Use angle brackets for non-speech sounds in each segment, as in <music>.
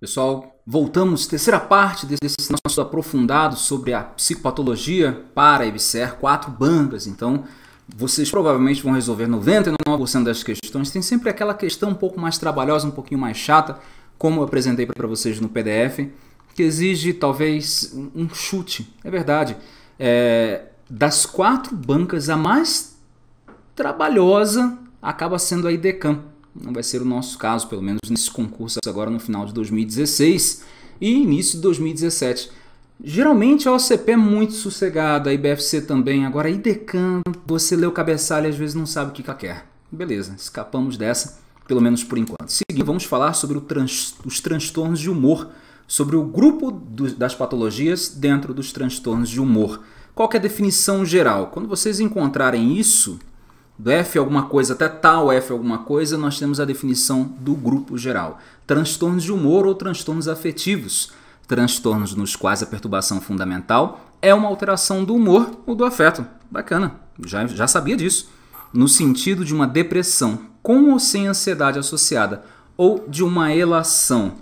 Pessoal, voltamos, terceira parte desse nosso aprofundado sobre a psicopatologia para EBSER, quatro bancas. Então, vocês provavelmente vão resolver 99% das questões. Tem sempre aquela questão um pouco mais trabalhosa, um pouquinho mais chata, como eu apresentei para vocês no PDF, que exige talvez um chute. É verdade. É, das quatro bancas, a mais trabalhosa acaba sendo a IDECAM não vai ser o nosso caso, pelo menos nesse concurso agora no final de 2016 e início de 2017. Geralmente a OCP é muito sossegada, a IBFC também. Agora, a IDECAM, você lê o cabeçalho e às vezes não sabe o que, que quer. Beleza, escapamos dessa, pelo menos por enquanto. Seguindo, vamos falar sobre trans, os transtornos de humor, sobre o grupo do, das patologias dentro dos transtornos de humor. Qual é a definição geral? Quando vocês encontrarem isso, do F alguma coisa até tal F alguma coisa, nós temos a definição do grupo geral. Transtornos de humor ou transtornos afetivos. Transtornos nos quais a perturbação fundamental é uma alteração do humor ou do afeto. Bacana, já, já sabia disso. No sentido de uma depressão, com ou sem ansiedade associada, ou de uma elação.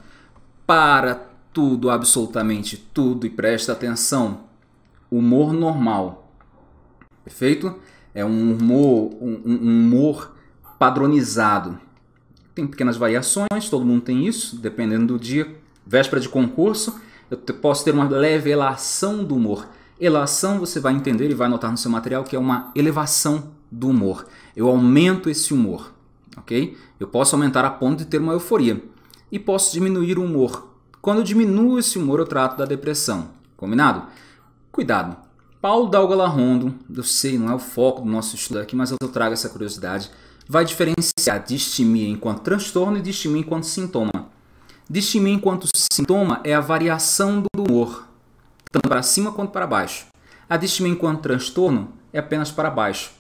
Para tudo, absolutamente tudo, e presta atenção. Humor normal. Perfeito? É um humor, um, um humor padronizado. Tem pequenas variações, todo mundo tem isso, dependendo do dia. Véspera de concurso, eu posso ter uma leve elação do humor. Elação você vai entender e vai notar no seu material que é uma elevação do humor. Eu aumento esse humor, ok? Eu posso aumentar a ponto de ter uma euforia e posso diminuir o humor. Quando eu diminuo esse humor, eu trato da depressão. Combinado? Cuidado. Paulo Dalgala Rondo, eu sei, não é o foco do nosso estudo aqui, mas eu trago essa curiosidade, vai diferenciar distimia enquanto transtorno e distimia enquanto sintoma. Distimia enquanto sintoma é a variação do humor, tanto para cima quanto para baixo. A distimia enquanto transtorno é apenas para baixo.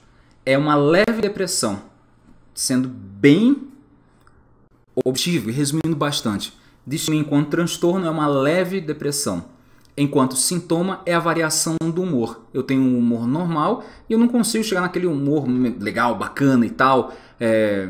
É uma leve depressão, sendo bem objetivo e resumindo bastante. Distimia enquanto transtorno é uma leve depressão Enquanto sintoma é a variação do humor. Eu tenho um humor normal e eu não consigo chegar naquele humor legal, bacana e tal. É,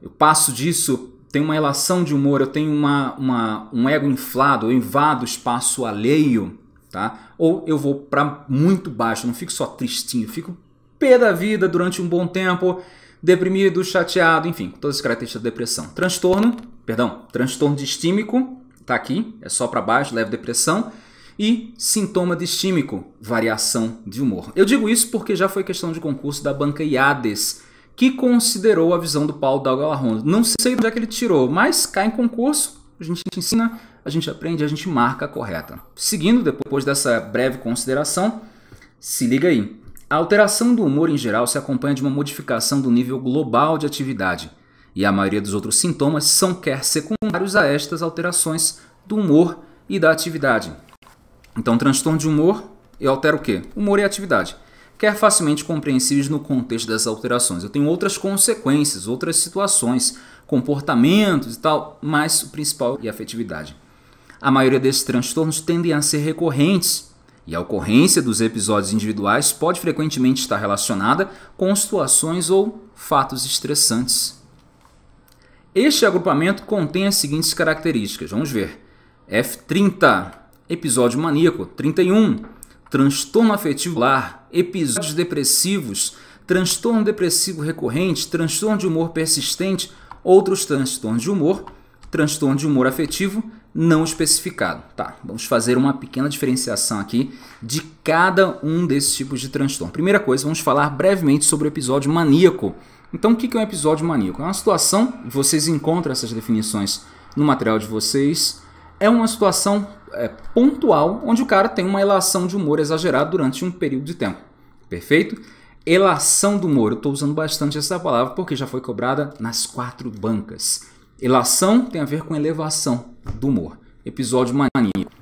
eu passo disso, tenho uma relação de humor, eu tenho uma, uma, um ego inflado, eu invado o espaço alheio, tá? Ou eu vou para muito baixo, não fico só tristinho, fico pé da vida durante um bom tempo, deprimido, chateado, enfim, todas as características da depressão. Transtorno, perdão, transtorno distímico, tá aqui, é só para baixo, leva depressão e sintoma distímico, variação de humor. Eu digo isso porque já foi questão de concurso da banca IADES, que considerou a visão do Paulo Dalgalarron. Não sei de onde é que ele tirou, mas cai em concurso, a gente ensina, a gente aprende, a gente marca a correta. Seguindo, depois dessa breve consideração, se liga aí. A alteração do humor em geral se acompanha de uma modificação do nível global de atividade, e a maioria dos outros sintomas são quer secundários a estas alterações do humor e da atividade. Então, transtorno de humor eu altero o quê? Humor e atividade. Quer facilmente compreensíveis no contexto dessas alterações. Eu tenho outras consequências, outras situações, comportamentos e tal, mas o principal é a afetividade. A maioria desses transtornos tendem a ser recorrentes e a ocorrência dos episódios individuais pode frequentemente estar relacionada com situações ou fatos estressantes. Este agrupamento contém as seguintes características. Vamos ver. F30 episódio maníaco 31, transtorno afetivo lar, episódios depressivos, transtorno depressivo recorrente, transtorno de humor persistente, outros transtornos de humor, transtorno de humor afetivo não especificado. Tá, vamos fazer uma pequena diferenciação aqui de cada um desses tipos de transtorno. Primeira coisa, vamos falar brevemente sobre o episódio maníaco. Então, o que é um episódio maníaco? É uma situação, vocês encontram essas definições no material de vocês, é uma situação é, pontual onde o cara tem uma elação de humor exagerada durante um período de tempo. Perfeito? Elação do humor. Eu estou usando bastante essa palavra porque já foi cobrada nas quatro bancas. Elação tem a ver com elevação do humor. Episódio maníaco.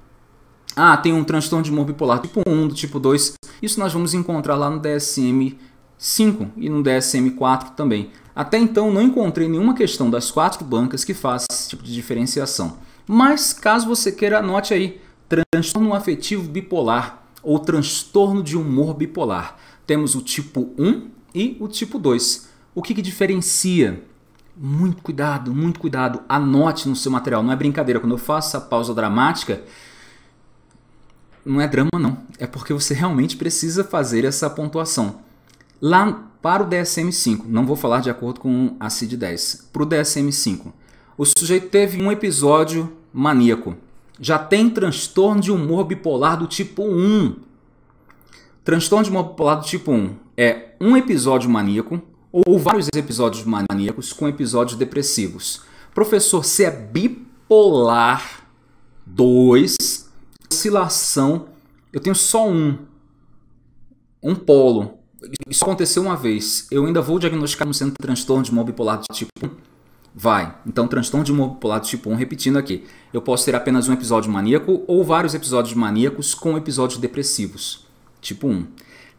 Ah, tem um transtorno de humor bipolar tipo 1, do tipo 2. Isso nós vamos encontrar lá no DSM-5 e no DSM-4 também. Até então não encontrei nenhuma questão das quatro bancas que faça esse tipo de diferenciação. Mas caso você queira, anote aí: transtorno afetivo bipolar ou transtorno de humor bipolar. Temos o tipo 1 e o tipo 2. O que, que diferencia? Muito cuidado, muito cuidado. Anote no seu material. Não é brincadeira. Quando eu faço a pausa dramática, não é drama, não. É porque você realmente precisa fazer essa pontuação. Lá para o DSM-5, não vou falar de acordo com a CID-10, para o DSM-5, o sujeito teve um episódio maníaco. Já tem transtorno de humor bipolar do tipo 1. Transtorno de humor bipolar do tipo 1 é um episódio maníaco ou vários episódios maníacos com episódios depressivos. Professor, se é bipolar 2, oscilação, eu tenho só um. Um polo. Isso aconteceu uma vez. Eu ainda vou diagnosticar como sendo transtorno de humor bipolar do tipo 1 Vai. Então, transtorno de humor bipolar do tipo 1, repetindo aqui. Eu posso ter apenas um episódio maníaco ou vários episódios maníacos com episódios depressivos, tipo 1.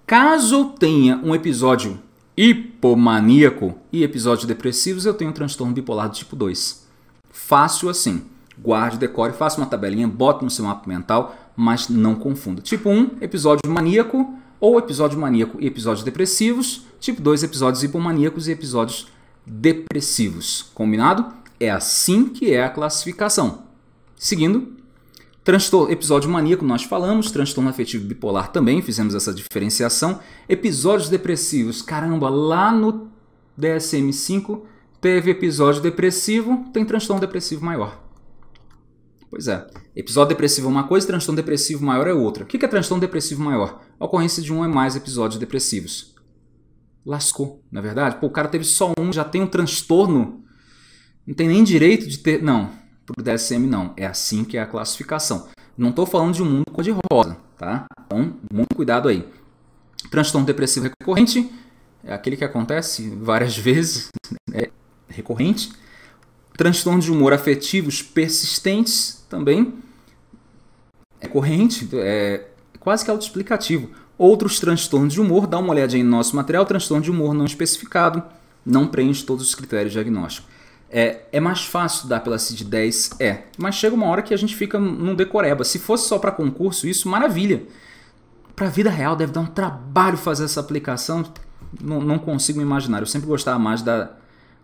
Caso eu tenha um episódio hipomaníaco e episódios depressivos, eu tenho um transtorno bipolar do tipo 2. Fácil assim. Guarde, decore, faça uma tabelinha, bota no seu mapa mental, mas não confunda. Tipo 1, episódio maníaco ou episódio maníaco e episódios depressivos. Tipo 2, episódios hipomaníacos e episódios depressivos. Combinado? É assim que é a classificação. Seguindo, transtorno, episódio maníaco nós falamos, transtorno afetivo bipolar também, fizemos essa diferenciação. Episódios depressivos, caramba, lá no DSM-5 teve episódio depressivo, tem transtorno depressivo maior. Pois é. Episódio depressivo é uma coisa, transtorno depressivo maior é outra. O que é transtorno depressivo maior? A ocorrência de um ou mais episódios depressivos lascou, na é verdade. Pô, o cara teve só um, já tem um transtorno, não tem nem direito de ter. Não, pro DSM não. É assim que é a classificação. Não estou falando de um mundo cor-de-rosa, tá? Então, muito cuidado aí. Transtorno depressivo recorrente é aquele que acontece várias <laughs> vezes, né? é recorrente. Transtorno de humor afetivos persistentes também é corrente, é quase que autoexplicativo. Outros transtornos de humor, dá uma olhada no nosso material, transtorno de humor não especificado, não preenche todos os critérios diagnósticos. É, é mais fácil dar pela CID-10? É. Mas chega uma hora que a gente fica num decoreba. Se fosse só para concurso, isso, maravilha. Para a vida real, deve dar um trabalho fazer essa aplicação. Não, não consigo me imaginar. Eu sempre gostava mais da,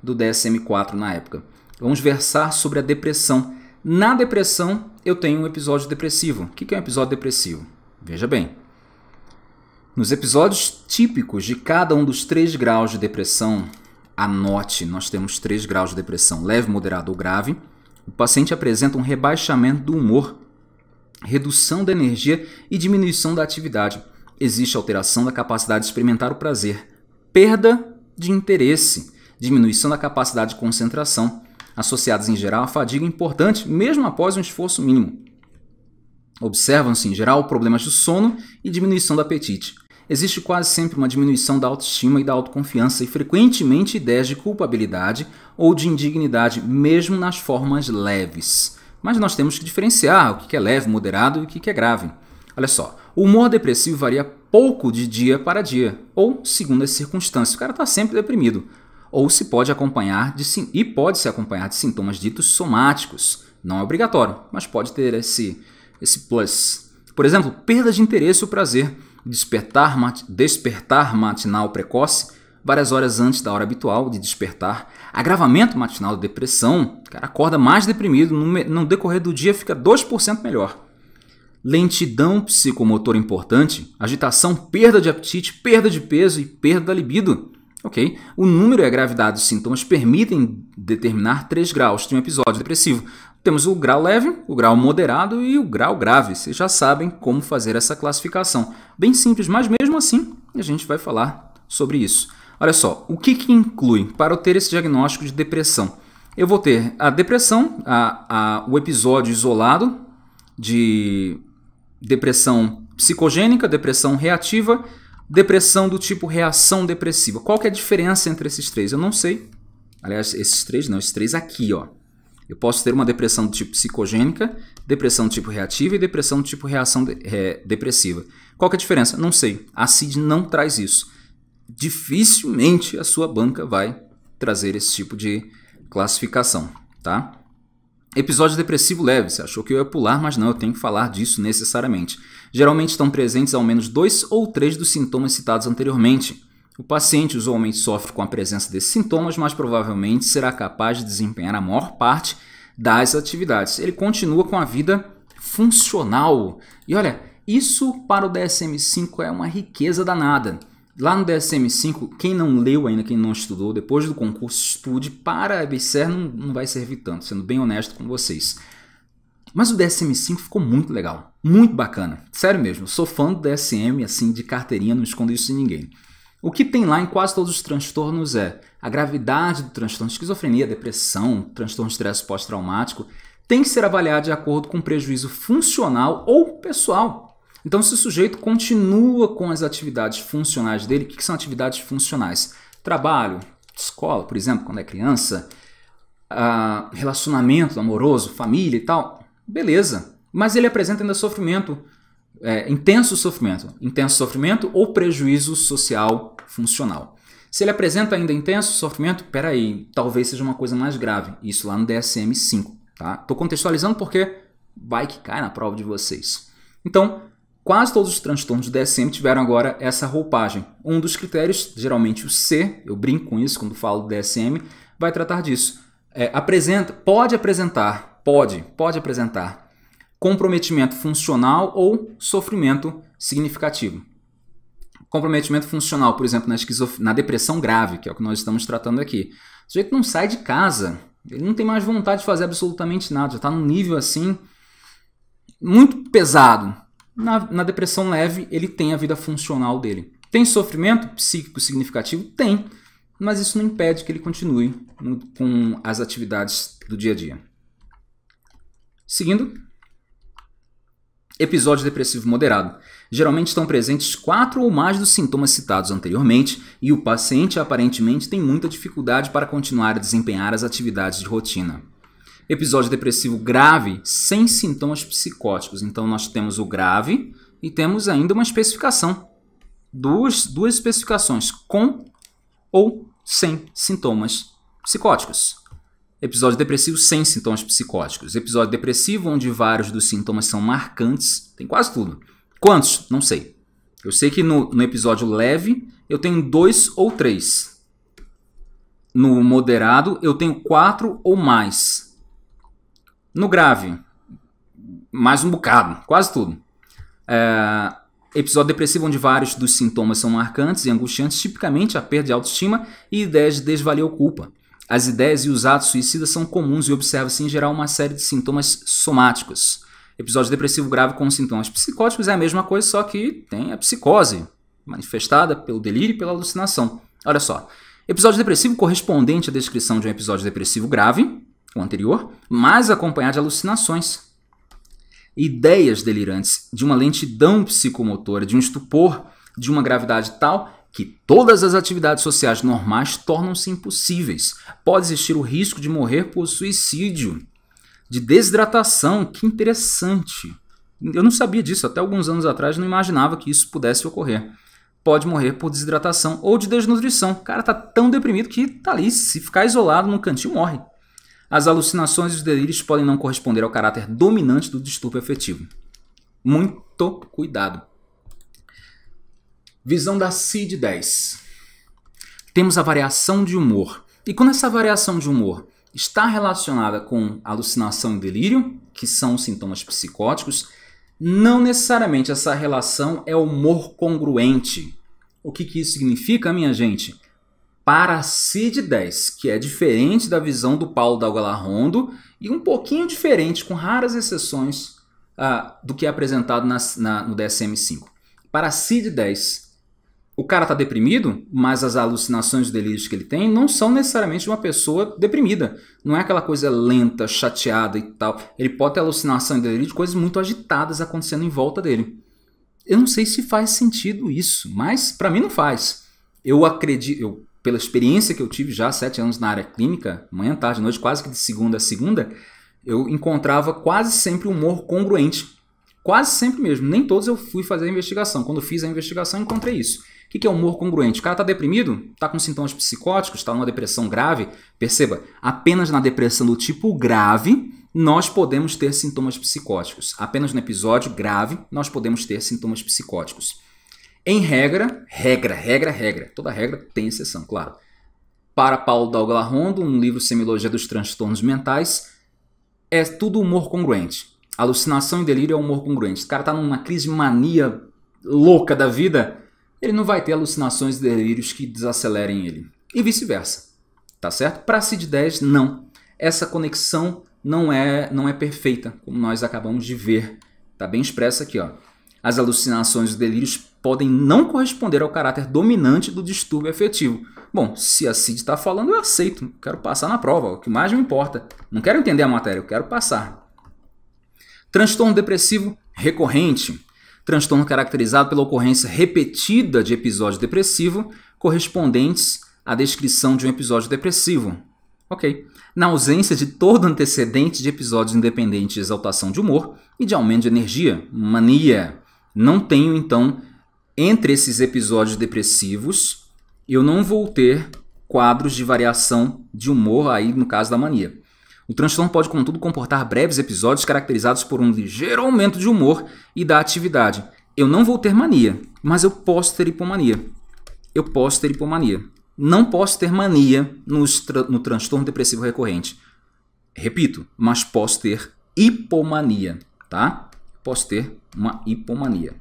do DSM-4 na época. Vamos versar sobre a depressão. Na depressão, eu tenho um episódio depressivo. O que é um episódio depressivo? Veja bem, nos episódios típicos de cada um dos três graus de depressão, anote, nós temos três graus de depressão: leve, moderado ou grave. O paciente apresenta um rebaixamento do humor, redução da energia e diminuição da atividade. Existe alteração da capacidade de experimentar o prazer, perda de interesse, diminuição da capacidade de concentração, associadas em geral a fadiga é importante, mesmo após um esforço mínimo. Observam-se em geral problemas de sono e diminuição do apetite existe quase sempre uma diminuição da autoestima e da autoconfiança e frequentemente ideias de culpabilidade ou de indignidade, mesmo nas formas leves. Mas nós temos que diferenciar o que é leve, moderado e o que é grave. Olha só, o humor depressivo varia pouco de dia para dia, ou segundo as circunstâncias. O cara está sempre deprimido. Ou se pode acompanhar de, e pode se acompanhar de sintomas ditos somáticos. Não é obrigatório, mas pode ter esse, esse plus. Por exemplo, perda de interesse ou prazer despertar, mat despertar matinal precoce, várias horas antes da hora habitual de despertar, agravamento matinal de depressão, o cara acorda mais deprimido, no, decorrer do dia fica 2% melhor. Lentidão psicomotor importante, agitação, perda de apetite, perda de peso e perda da libido. Ok? O número e a gravidade dos sintomas permitem determinar 3 graus de um episódio depressivo. Temos o grau leve, o grau moderado e o grau grave. Vocês já sabem como fazer essa classificação. Bem simples, mas mesmo assim a gente vai falar sobre isso. Olha só, o que, que inclui para eu ter esse diagnóstico de depressão? Eu vou ter a depressão, a, a, o episódio isolado de depressão psicogênica, depressão reativa, depressão do tipo reação depressiva. Qual que é a diferença entre esses três? Eu não sei. Aliás, esses três não, esses três aqui, ó. Eu posso ter uma depressão do tipo psicogênica, depressão do tipo reativa e depressão do tipo reação de, é, depressiva. Qual é a diferença? Não sei. A CID não traz isso. Dificilmente a sua banca vai trazer esse tipo de classificação, tá? Episódio depressivo leve, você achou que eu ia pular, mas não, eu tenho que falar disso necessariamente. Geralmente estão presentes ao menos dois ou três dos sintomas citados anteriormente. O paciente usualmente sofre com a presença desses sintomas, mas provavelmente será capaz de desempenhar a maior parte das atividades. Ele continua com a vida funcional. E olha, isso para o DSM-5 é uma riqueza danada. Lá no DSM-5, quem não leu ainda, quem não estudou, depois do concurso, estude para a EBSER, não, não vai servir tanto, sendo bem honesto com vocês. Mas o DSM-5 ficou muito legal, muito bacana. Sério mesmo, sou fã do DSM, assim, de carteirinha, não escondo isso de ninguém. O que tem lá em quase todos os transtornos é a gravidade do transtorno de esquizofrenia, depressão, transtorno de estresse pós-traumático, tem que ser avaliada de acordo com o prejuízo funcional ou pessoal. Então, se o sujeito continua com as atividades funcionais dele, o que são atividades funcionais? Trabalho, escola, por exemplo, quando é criança, ah, relacionamento amoroso, família e tal, beleza. Mas ele apresenta ainda sofrimento é, intenso sofrimento, intenso sofrimento ou prejuízo social funcional. Se ele apresenta ainda intenso sofrimento, peraí, talvez seja uma coisa mais grave. Isso lá no DSM-5, tá? Tô contextualizando porque vai que cai na prova de vocês. Então, quase todos os transtornos do DSM tiveram agora essa roupagem. Um dos critérios, geralmente o C, eu brinco com isso quando falo do DSM, vai tratar disso. É, apresenta, pode apresentar, pode, pode apresentar comprometimento funcional ou sofrimento significativo. Comprometimento funcional, por exemplo, na, na depressão grave, que é o que nós estamos tratando aqui. O sujeito não sai de casa, ele não tem mais vontade de fazer absolutamente nada, já está num nível assim muito pesado. Na, na depressão leve, ele tem a vida funcional dele. Tem sofrimento psíquico significativo? Tem, mas isso não impede que ele continue com as atividades do dia a dia. Seguindo, Episódio depressivo moderado. Geralmente estão presentes quatro ou mais dos sintomas citados anteriormente e o paciente aparentemente tem muita dificuldade para continuar a desempenhar as atividades de rotina. Episódio depressivo grave sem sintomas psicóticos. Então nós temos o grave e temos ainda uma especificação. Duas, duas especificações com ou sem sintomas psicóticos. Episódio depressivo sem sintomas psicóticos. Episódio depressivo onde vários dos sintomas são marcantes. Tem quase tudo. Quantos? Não sei. Eu sei que no, no episódio leve eu tenho dois ou três. No moderado eu tenho quatro ou mais. No grave, mais um bocado, quase tudo. É, episódio depressivo onde vários dos sintomas são marcantes e angustiantes, tipicamente a perda de autoestima e ideias de desvalia ou culpa. As ideias e os atos suicidas são comuns e observa-se em geral uma série de sintomas somáticos. Episódio depressivo grave com sintomas psicóticos é a mesma coisa, só que tem a psicose, manifestada pelo delírio e pela alucinação. Olha só. Episódio depressivo correspondente à descrição de um episódio depressivo grave, o anterior, mas acompanhado de alucinações. Ideias delirantes, de uma lentidão psicomotora, de um estupor, de uma gravidade tal que todas as atividades sociais normais tornam-se impossíveis. Pode existir o risco de morrer por suicídio, de desidratação. Que interessante! Eu não sabia disso, até alguns anos atrás não imaginava que isso pudesse ocorrer. Pode morrer por desidratação ou de desnutrição. O cara tá tão deprimido que tá ali, se ficar isolado no cantinho, morre. As alucinações e os delírios podem não corresponder ao caráter dominante do distúrbio afetivo. Muito cuidado. Visão da CID-10. Temos a variação de humor. E quando essa variação de humor está relacionada com alucinação e delírio, que são sintomas psicóticos, não necessariamente essa relação é humor congruente. O que, que isso significa, minha gente? Para a CID-10, que é diferente da visão do Paulo da Galarrondo e um pouquinho diferente, com raras exceções, uh, do que é apresentado na, na, no DSM-5. Para a CID-10, o cara está deprimido, mas as alucinações e delírios que ele tem não são necessariamente uma pessoa deprimida. Não é aquela coisa lenta, chateada e tal. Ele pode ter alucinação e delírio de coisas muito agitadas acontecendo em volta dele. Eu não sei se faz sentido isso, mas para mim não faz. Eu acredito, eu, pela experiência que eu tive já sete anos na área clínica, manhã, tarde, noite, quase que de segunda a segunda, eu encontrava quase sempre um humor congruente. Quase sempre mesmo. Nem todos eu fui fazer a investigação. Quando fiz a investigação, encontrei isso. O que é humor congruente? O cara está deprimido, está com sintomas psicóticos, está numa depressão grave. Perceba, apenas na depressão do tipo grave nós podemos ter sintomas psicóticos. Apenas no episódio grave nós podemos ter sintomas psicóticos. Em regra, regra, regra, regra. Toda regra tem exceção, claro. Para Paulo Dalgala Rondo, um livro Semiologia dos Transtornos Mentais, é tudo humor congruente. Alucinação e delírio é humor congruente. O cara está numa crise mania louca da vida, ele não vai ter alucinações e delírios que desacelerem ele. E vice-versa. Tá certo? Para CID-10, não. Essa conexão não é, não é perfeita, como nós acabamos de ver. Está bem expressa aqui. Ó. As alucinações e delírios podem não corresponder ao caráter dominante do distúrbio afetivo. Bom, se a CID está falando, eu aceito. Quero passar na prova, o que mais me importa. Não quero entender a matéria, eu quero passar. Transtorno depressivo recorrente transtorno caracterizado pela ocorrência repetida de episódio depressivo correspondentes à descrição de um episódio depressivo. Ok. Na ausência de todo antecedente de episódios independentes de exaltação de humor e de aumento de energia, mania. Não tenho, então, entre esses episódios depressivos, eu não vou ter quadros de variação de humor aí no caso da mania. O transtorno pode, contudo, comportar breves episódios caracterizados por um ligeiro aumento de humor e da atividade. Eu não vou ter mania, mas eu posso ter hipomania. Eu posso ter hipomania. Não posso ter mania no, no transtorno depressivo recorrente. Repito, mas posso ter hipomania, tá? Posso ter uma hipomania.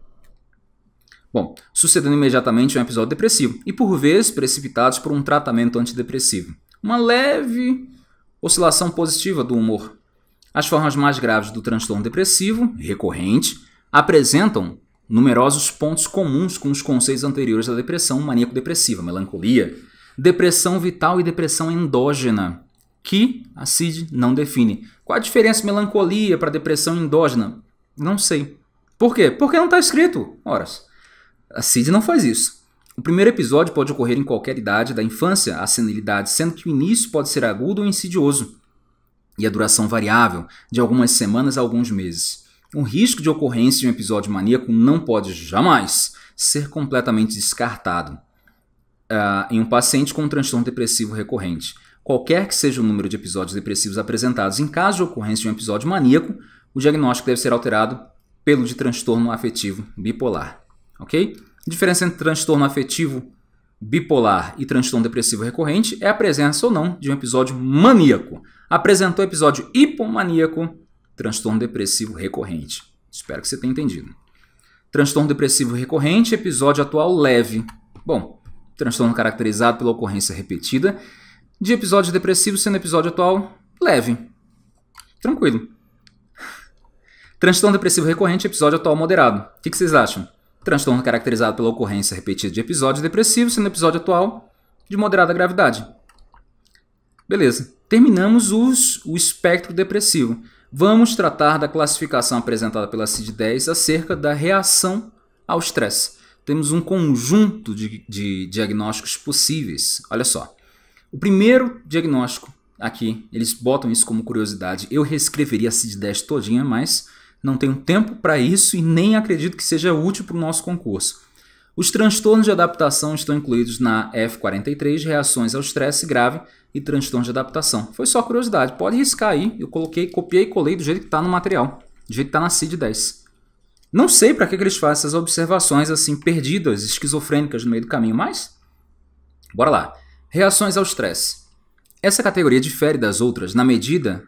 Bom, sucedendo imediatamente um episódio depressivo e por vezes precipitados por um tratamento antidepressivo. Uma leve oscilação positiva do humor. As formas mais graves do transtorno depressivo, recorrente, apresentam numerosos pontos comuns com os conceitos anteriores da depressão maníaco-depressiva, melancolia, depressão vital e depressão endógena, que a CID não define. Qual a diferença de melancolia para depressão endógena? Não sei. Por quê? Porque não está escrito. Ora, a CID não faz isso. O primeiro episódio pode ocorrer em qualquer idade da infância, a senilidade, sendo que o início pode ser agudo ou insidioso, e a duração variável, de algumas semanas a alguns meses. O risco de ocorrência de um episódio maníaco não pode jamais ser completamente descartado uh, em um paciente com um transtorno depressivo recorrente. Qualquer que seja o número de episódios depressivos apresentados em caso de ocorrência de um episódio maníaco, o diagnóstico deve ser alterado pelo de transtorno afetivo bipolar. Ok? diferença entre transtorno afetivo bipolar e transtorno depressivo recorrente é a presença ou não de um episódio maníaco. Apresentou episódio hipomaníaco, transtorno depressivo recorrente. Espero que você tenha entendido. Transtorno depressivo recorrente, episódio atual leve. Bom, transtorno caracterizado pela ocorrência repetida de episódio depressivo, sendo episódio atual leve. Tranquilo. Transtorno depressivo recorrente, episódio atual moderado. O que vocês acham? transtorno caracterizado pela ocorrência repetida de episódios depressivos, sendo episódio atual de moderada gravidade. Beleza, terminamos os, o espectro depressivo. Vamos tratar da classificação apresentada pela CID-10 acerca da reação ao estresse. Temos um conjunto de, de diagnósticos possíveis. Olha só. O primeiro diagnóstico aqui, eles botam isso como curiosidade. Eu reescreveria a CID-10 todinha, mas não tenho tempo para isso e nem acredito que seja útil para o nosso concurso. Os transtornos de adaptação estão incluídos na F43, reações ao estresse grave e transtornos de adaptação. Foi só curiosidade, pode riscar aí. Eu coloquei, copiei e colei do jeito que está no material, do jeito que está na CID 10. Não sei para que, que eles fazem essas observações assim perdidas, esquizofrênicas no meio do caminho, mas bora lá. Reações ao estresse. Essa categoria difere das outras na medida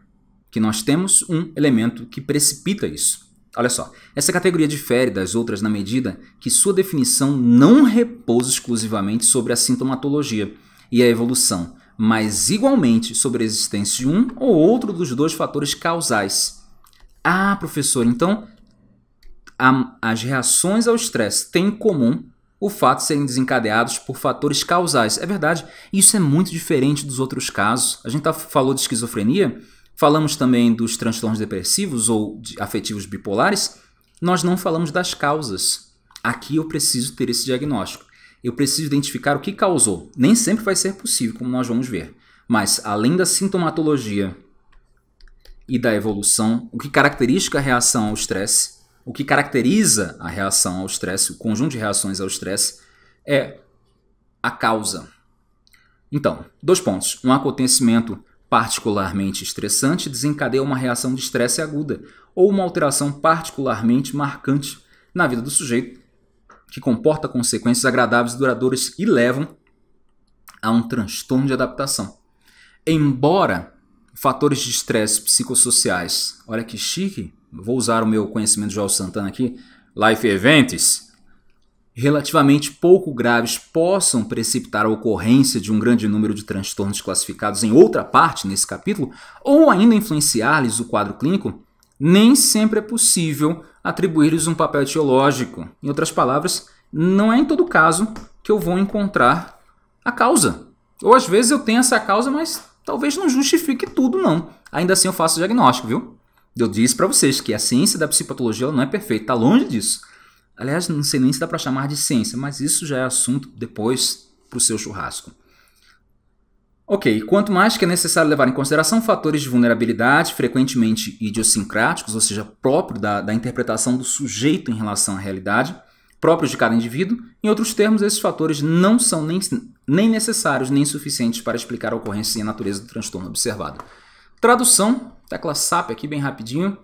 que nós temos um elemento que precipita isso. Olha só, essa categoria difere das outras na medida que sua definição não repousa exclusivamente sobre a sintomatologia e a evolução, mas igualmente sobre a existência de um ou outro dos dois fatores causais. Ah, professor, então a, as reações ao estresse têm em comum o fato de serem desencadeados por fatores causais. É verdade, isso é muito diferente dos outros casos. A gente tá, falou de esquizofrenia, Falamos também dos transtornos depressivos ou de afetivos bipolares. Nós não falamos das causas. Aqui eu preciso ter esse diagnóstico. Eu preciso identificar o que causou. Nem sempre vai ser possível, como nós vamos ver. Mas, além da sintomatologia e da evolução, o que caracteriza a reação ao estresse, o que caracteriza a reação ao estresse, o conjunto de reações ao estresse, é a causa. Então, dois pontos. Um acontecimento particularmente estressante desencadeia uma reação de estresse aguda ou uma alteração particularmente marcante na vida do sujeito, que comporta consequências agradáveis e duradouras e levam a um transtorno de adaptação. Embora fatores de estresse psicossociais, olha que chique, vou usar o meu conhecimento de João Santana aqui, Life Events, relativamente pouco graves possam precipitar a ocorrência de um grande número de transtornos classificados em outra parte nesse capítulo, ou ainda influenciar-lhes o quadro clínico, nem sempre é possível atribuir-lhes um papel etiológico. Em outras palavras, não é em todo caso que eu vou encontrar a causa. Ou às vezes eu tenho essa causa, mas talvez não justifique tudo, não. Ainda assim eu faço o diagnóstico, viu? Eu disse para vocês que a ciência da psicopatologia não é perfeita, está longe disso. Aliás, não sei nem se dá para chamar de ciência, mas isso já é assunto depois para o seu churrasco. Ok, quanto mais que é necessário levar em consideração fatores de vulnerabilidade, frequentemente idiosincráticos, ou seja, próprio da, da interpretação do sujeito em relação à realidade, próprios de cada indivíduo, em outros termos, esses fatores não são nem, nem necessários nem suficientes para explicar a ocorrência e a natureza do transtorno observado. Tradução, tecla SAP aqui bem rapidinho.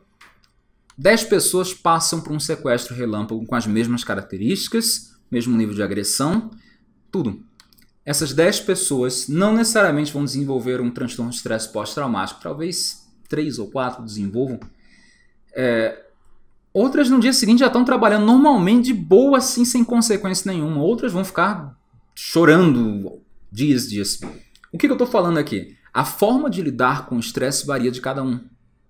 10 pessoas passam por um sequestro relâmpago com as mesmas características, mesmo nível de agressão, tudo. Essas 10 pessoas não necessariamente vão desenvolver um transtorno de estresse pós-traumático, talvez 3 ou 4 desenvolvam. É, outras no dia seguinte já estão trabalhando normalmente de boa, assim, sem consequência nenhuma. Outras vão ficar chorando dias, dias. O que, que eu estou falando aqui? A forma de lidar com o estresse varia de cada um.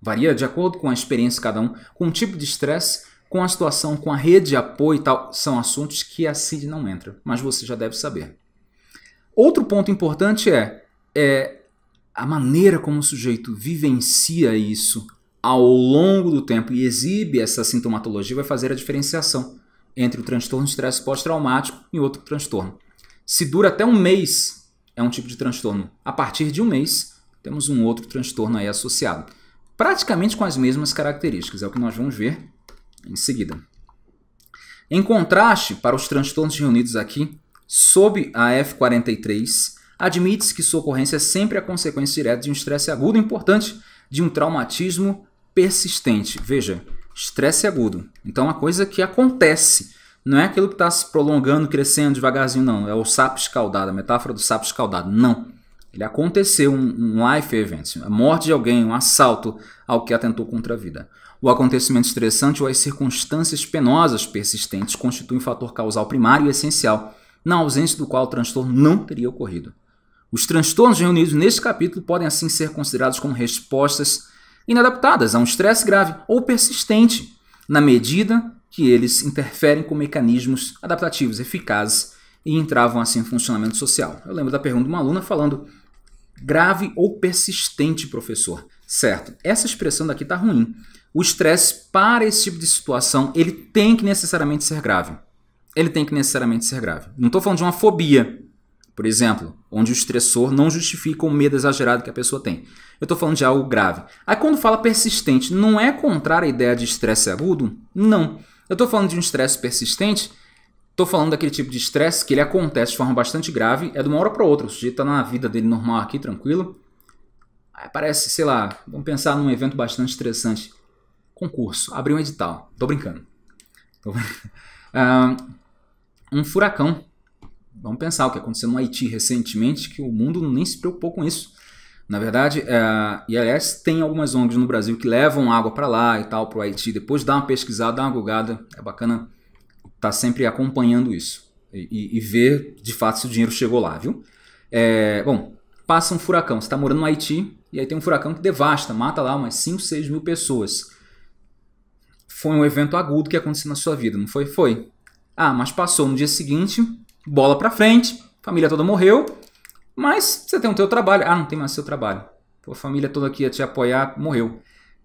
Varia de acordo com a experiência de cada um, com o tipo de estresse, com a situação, com a rede de apoio e tal. São assuntos que a CID não entra, mas você já deve saber. Outro ponto importante é, é a maneira como o sujeito vivencia isso ao longo do tempo e exibe essa sintomatologia vai fazer a diferenciação entre o transtorno de estresse pós-traumático e outro transtorno. Se dura até um mês, é um tipo de transtorno. A partir de um mês, temos um outro transtorno aí associado praticamente com as mesmas características, é o que nós vamos ver em seguida. Em contraste, para os transtornos reunidos aqui, sob a F43, admite-se que sua ocorrência é sempre a consequência direta de um estresse agudo importante de um traumatismo persistente. Veja, estresse agudo. Então, é uma coisa que acontece. Não é aquilo que está se prolongando, crescendo devagarzinho, não. É o sapo escaldado, a metáfora do sapo escaldado. Não. Ele aconteceu um, um life event, a morte de alguém, um assalto ao que atentou contra a vida. O acontecimento estressante ou as circunstâncias penosas persistentes constituem um fator causal primário e essencial, na ausência do qual o transtorno não teria ocorrido. Os transtornos reunidos neste capítulo podem assim ser considerados como respostas inadaptadas a um estresse grave ou persistente, na medida que eles interferem com mecanismos adaptativos eficazes e entravam assim em funcionamento social. Eu lembro da pergunta de uma aluna falando grave ou persistente, professor. Certo, essa expressão daqui está ruim. O estresse para esse tipo de situação, ele tem que necessariamente ser grave. Ele tem que necessariamente ser grave. Não estou falando de uma fobia, por exemplo, onde o estressor não justifica o medo exagerado que a pessoa tem. Eu estou falando de algo grave. Aí quando fala persistente, não é contrária à ideia de estresse agudo? Não. Eu estou falando de um estresse persistente Tô falando daquele tipo de estresse que ele acontece de forma bastante grave, é de uma hora para outra, o sujeito tá na vida dele normal aqui, tranquilo. Aí parece, sei lá, vamos pensar num evento bastante estressante. Concurso, abrir um edital. Tô brincando. Tô... <laughs> Ah, um furacão. Vamos pensar o que aconteceu no Haiti recentemente, que o mundo nem se preocupou com isso. Na verdade, é, e aliás, tem algumas ONGs no Brasil que levam água para lá e tal, para o Haiti. Depois dá uma pesquisada, dá uma googada É bacana tá sempre acompanhando isso e, e, ver de fato se o dinheiro chegou lá, viu? É, bom, passa um furacão. Você está morando no Haiti e aí tem um furacão que devasta, mata lá umas 5, 6 mil pessoas. Foi um evento agudo que aconteceu na sua vida, não foi? Foi. Ah, mas passou no dia seguinte, bola para frente, família toda morreu, mas você tem o teu trabalho. Ah, não tem mais seu trabalho. Pô, a família toda aqui ia te apoiar, morreu.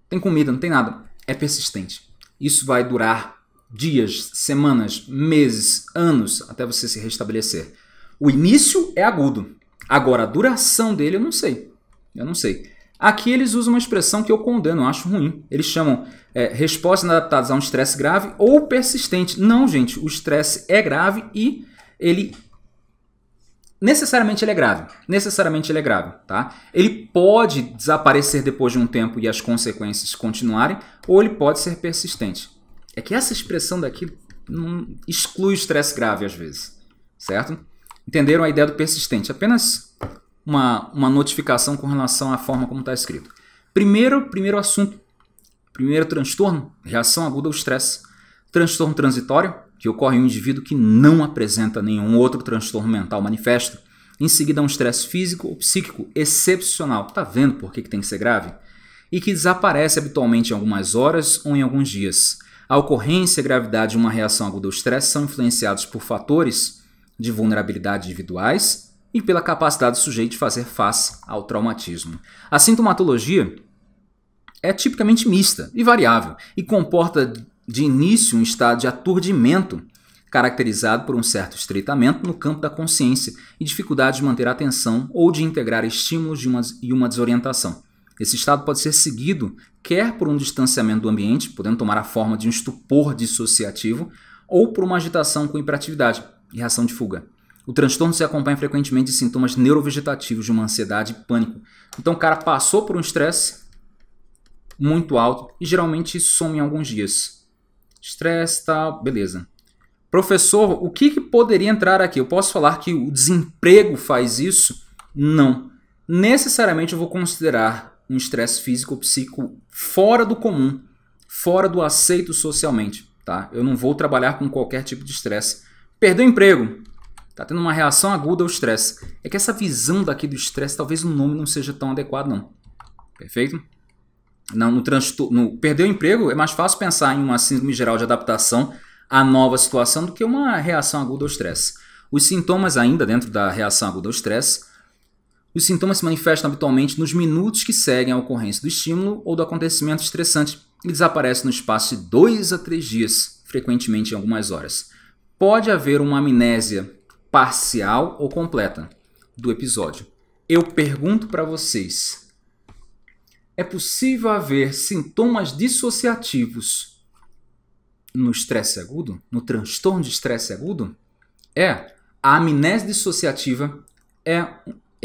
Tem comida, não tem nada. É persistente. Isso vai durar dias, semanas, meses, anos até você se restabelecer. O início é agudo. Agora, a duração dele eu não sei. Eu não sei. Aqui eles usam uma expressão que eu condeno, acho ruim. Eles chamam é, respostas adaptadas a um estresse grave ou persistente. Não, gente, o estresse é grave e ele necessariamente ele é grave. Necessariamente ele é grave, tá? Ele pode desaparecer depois de um tempo e as consequências continuarem, ou ele pode ser persistente é que essa expressão daqui exclui o estresse grave às vezes, certo? Entenderam a ideia do persistente? Apenas uma, uma notificação com relação à forma como está escrito. Primeiro, primeiro assunto, primeiro transtorno, reação aguda ao estresse. Transtorno transitório, que ocorre em um indivíduo que não apresenta nenhum outro transtorno mental manifesto. Em seguida, um estresse físico ou psíquico excepcional. Tá vendo por que, que tem que ser grave? E que desaparece habitualmente em algumas horas ou em alguns dias. A ocorrência e gravidade de uma reação aguda ao estresse são influenciados por fatores de vulnerabilidade individuais e pela capacidade do sujeito de fazer face ao traumatismo. A sintomatologia é tipicamente mista e variável e comporta de início um estado de aturdimento caracterizado por um certo estreitamento no campo da consciência e dificuldade de manter a atenção ou de integrar estímulos uma, e uma desorientação. Esse estado pode ser seguido quer por um distanciamento do ambiente, podendo tomar a forma de um estupor dissociativo, ou por uma agitação com hiperatividade e reação de fuga. O transtorno se acompanha frequentemente de sintomas neurovegetativos de uma ansiedade e pânico. Então o cara passou por um estresse muito alto e geralmente some em alguns dias. Estresse, tal, tá, beleza. Professor, o que, que poderia entrar aqui? Eu posso falar que o desemprego faz isso? Não. Necessariamente eu vou considerar um estresse físico ou psíquico fora do comum, fora do aceito socialmente, tá? Eu não vou trabalhar com qualquer tipo de estresse. Perdeu o emprego, tá tendo uma reação aguda ao estresse. É que essa visão daqui do estresse, talvez o nome não seja tão adequado não. Perfeito? Não, no transtorno, perdeu o emprego, é mais fácil pensar em uma síndrome geral de adaptação à nova situação do que uma reação aguda ao estresse. Os sintomas ainda dentro da reação aguda ao estresse os sintomas se manifestam habitualmente nos minutos que seguem a ocorrência do estímulo ou do acontecimento estressante e desaparecem no espaço de 2 a 3 dias, frequentemente em algumas horas. Pode haver uma amnésia parcial ou completa do episódio. Eu pergunto para vocês: é possível haver sintomas dissociativos no estresse agudo? No transtorno de estresse agudo? É. A amnésia dissociativa é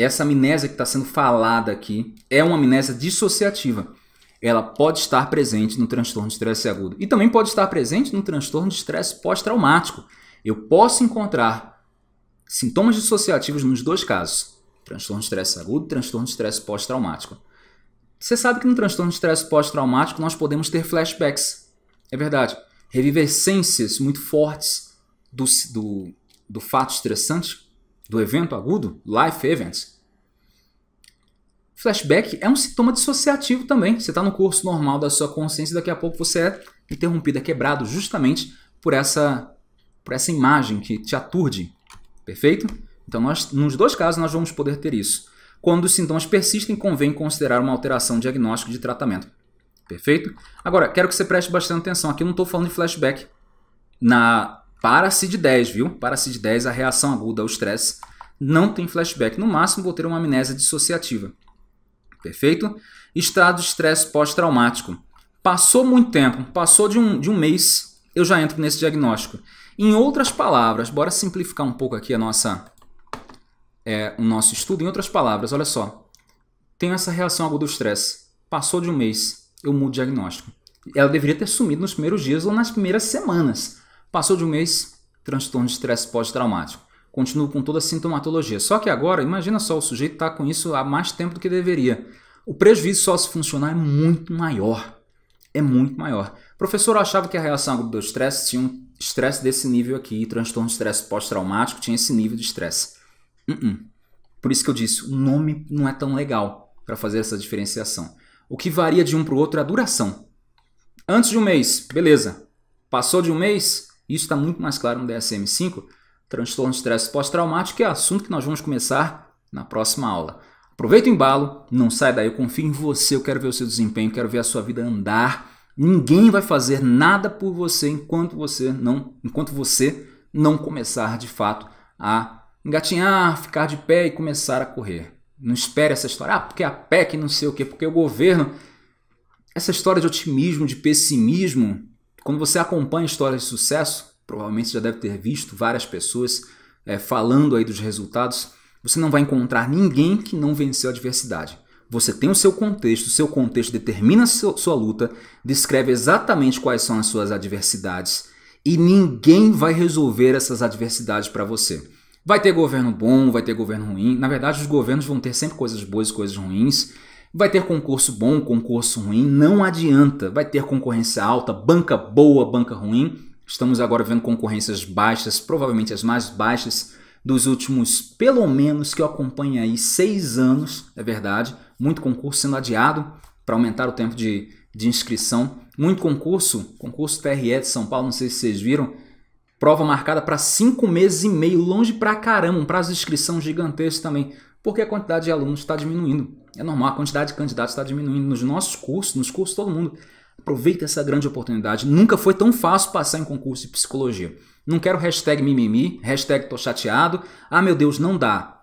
essa amnésia que está sendo falada aqui é uma amnésia dissociativa. Ela pode estar presente no transtorno de estresse agudo e também pode estar presente no transtorno de estresse pós-traumático. Eu posso encontrar sintomas dissociativos nos dois casos: transtorno de estresse agudo e transtorno de estresse pós-traumático. Você sabe que no transtorno de estresse pós-traumático nós podemos ter flashbacks. É verdade. Revivescências muito fortes do, do, do fato estressante do evento agudo, life events. Flashback é um sintoma dissociativo também. Você está no curso normal da sua consciência e daqui a pouco você é interrompido, é quebrado justamente por essa, por essa imagem que te aturde. Perfeito? Então, nós, nos dois casos, nós vamos poder ter isso. Quando os sintomas persistem, convém considerar uma alteração diagnóstica de tratamento. Perfeito? Agora, quero que você preste bastante atenção. Aqui eu não estou falando de flashback na para CID 10, viu? Para CID 10, a reação aguda ao estresse não tem flashback. No máximo, vou ter uma amnésia dissociativa. Perfeito? Estado de estresse pós-traumático. Passou muito tempo, passou de um, de um mês, eu já entro nesse diagnóstico. Em outras palavras, bora simplificar um pouco aqui a nossa, é, o nosso estudo. Em outras palavras, olha só. Tenho essa reação aguda ao estresse. Passou de um mês, eu mudo o diagnóstico. Ela deveria ter sumido nos primeiros dias ou nas primeiras semanas. Passou de um mês, transtorno de estresse pós-traumático. Continua com toda a sintomatologia. Só que agora, imagina só, o sujeito está com isso há mais tempo do que deveria. O prejuízo só se funcionar é muito maior. É muito maior. O professor achava que a reação ao grupo do estresse tinha um estresse desse nível aqui, transtorno de estresse pós-traumático tinha esse nível de estresse. Uh -uh. Por isso que eu disse, o nome não é tão legal para fazer essa diferenciação. O que varia de um para o outro é a duração. Antes de um mês, beleza. Passou de um mês, isso está muito mais claro no DSM-5, transtorno de estresse pós-traumático, que é assunto que nós vamos começar na próxima aula. Aproveita o embalo, não sai daí, eu confio em você, eu quero ver o seu desempenho, quero ver a sua vida andar. Ninguém vai fazer nada por você enquanto você não, enquanto você não começar de fato a engatinhar, ficar de pé e começar a correr. Não espere essa história, ah, porque a PEC não sei o quê, porque o governo. Essa história de otimismo, de pessimismo, quando você acompanha histórias de sucesso, provavelmente já deve ter visto várias pessoas é, falando aí dos resultados, você não vai encontrar ninguém que não venceu a adversidade. Você tem o seu contexto, o seu contexto determina a sua luta, descreve exatamente quais são as suas adversidades e ninguém vai resolver essas adversidades para você. Vai ter governo bom, vai ter governo ruim. Na verdade, os governos vão ter sempre coisas boas e coisas ruins. Vai ter concurso bom, concurso ruim, não adianta. Vai ter concorrência alta, banca boa, banca ruim. Estamos agora vendo concorrências baixas, provavelmente as mais baixas dos últimos, pelo menos que eu acompanho aí, seis anos, é verdade. Muito concurso sendo adiado para aumentar o tempo de, de inscrição. Muito concurso, concurso TRE de São Paulo, não sei se vocês viram, prova marcada para cinco meses e meio, longe pra caramba, um prazo de inscrição gigantesco também porque a quantidade de alunos está diminuindo. É normal, a quantidade de candidatos está diminuindo nos nossos cursos, nos cursos todo mundo. Aproveita essa grande oportunidade. Nunca foi tão fácil passar em concurso de psicologia. Não quero hashtag mimimi, hashtag tô chateado. Ah, meu Deus, não dá.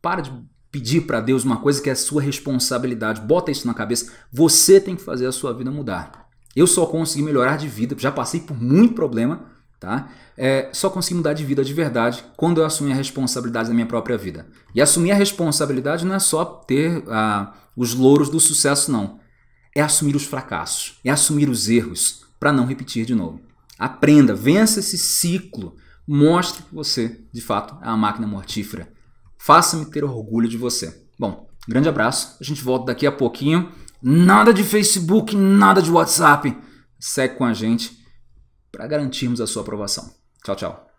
Para de pedir para Deus uma coisa que é sua responsabilidade. Bota isso na cabeça. Você tem que fazer a sua vida mudar. Eu só consegui melhorar de vida, já passei por muito problema, Tá? É, só consigo mudar de vida de verdade quando eu assumir a responsabilidade da minha própria vida. E assumir a responsabilidade não é só ter ah, os louros do sucesso, não. É assumir os fracassos, é assumir os erros para não repetir de novo. Aprenda, vença esse ciclo. Mostre que você, de fato, é a máquina mortífera. Faça-me ter orgulho de você. Bom, grande abraço. A gente volta daqui a pouquinho. Nada de Facebook, nada de WhatsApp. Segue com a gente para garantirmos a sua aprovação. Tchau, tchau.